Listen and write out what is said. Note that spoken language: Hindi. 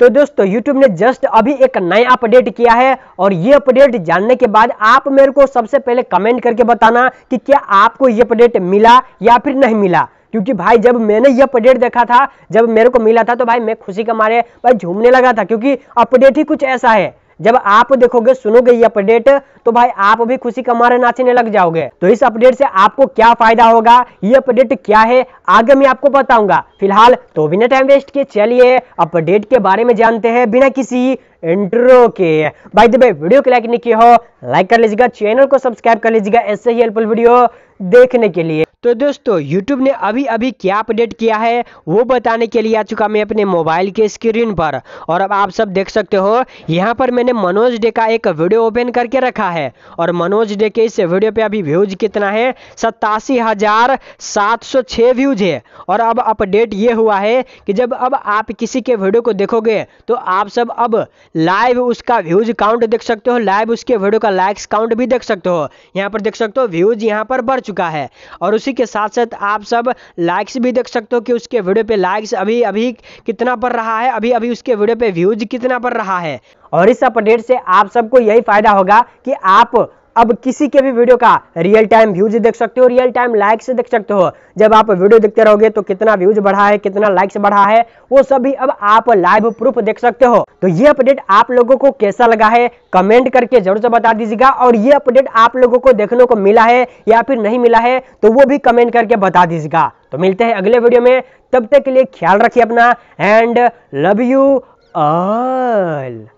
तो दोस्तों YouTube ने जस्ट अभी एक नया अपडेट किया है और ये अपडेट जानने के बाद आप मेरे को सबसे पहले कमेंट करके बताना कि क्या आपको ये अपडेट मिला या फिर नहीं मिला क्योंकि भाई जब मैंने ये अपडेट देखा था जब मेरे को मिला था तो भाई मैं खुशी का मारे भाई झूमने लगा था क्योंकि अपडेट ही कुछ ऐसा है जब आप देखोगे सुनोगे ये अपडेट तो भाई आप भी खुशी का मारे नाचने लग जाओगे तो इस अपडेट से आपको क्या फायदा होगा ये अपडेट क्या है आगे मैं आपको बताऊंगा फिलहाल तो बिना टाइम वेस्ट के चलिए अपडेट के बारे में जानते हैं बिना किसी इंट्रो के भाई दबे वीडियो को लाइक नहीं किया हो लाइक कर लीजिएगा चैनल को सब्सक्राइब कर लीजिएगा ऐसे ही हेल्पफुल वीडियो देखने के लिए तो दोस्तों YouTube ने अभी अभी क्या अपडेट किया है वो बताने के लिए आ चुका मैं अपने मोबाइल के स्क्रीन पर और अब आप सब देख सकते हो यहाँ पर मैंने मनोज डे का एक वीडियो ओपन करके रखा है और मनोज डे के इस वीडियो पे अभी व्यूज कितना है सतासी हजार सात सौ छः व्यूज है और अब अपडेट ये हुआ है कि जब अब आप किसी के वीडियो को देखोगे तो आप सब अब लाइव उसका व्यूज काउंट देख सकते हो लाइव उसके वीडियो का लाइक्स काउंट भी देख सकते हो यहाँ पर देख सकते हो व्यूज यहाँ पर बढ़ चुका है और उस उसी के साथ साथ आप सब लाइक्स भी देख सकते हो कि उसके वीडियो पे लाइक्स अभी अभी कितना पड़ रहा है अभी अभी उसके वीडियो पे व्यूज कितना पड़ रहा है और इस अपडेट से आप सबको यही फायदा होगा कि आप अब किसी के भी वीडियो का रियल टाइम व्यूज देख सकते हो रियल टाइम लाइक से देख सकते हो जब आप वीडियो देखते रहोगे तो कितना व्यूज बढ़ा है कितना लाइक्स बढ़ा है वो सभी अब आप लाइव प्रूफ देख सकते हो तो ये अपडेट आप लोगों को कैसा लगा है कमेंट करके जरूर से बता दीजिएगा और ये अपडेट आप लोगों को देखने को मिला है या फिर नहीं मिला है तो वो भी कमेंट करके बता दीजिएगा तो मिलते हैं अगले वीडियो में तब तक के लिए ख्याल रखिए अपना एंड लव यू ऑल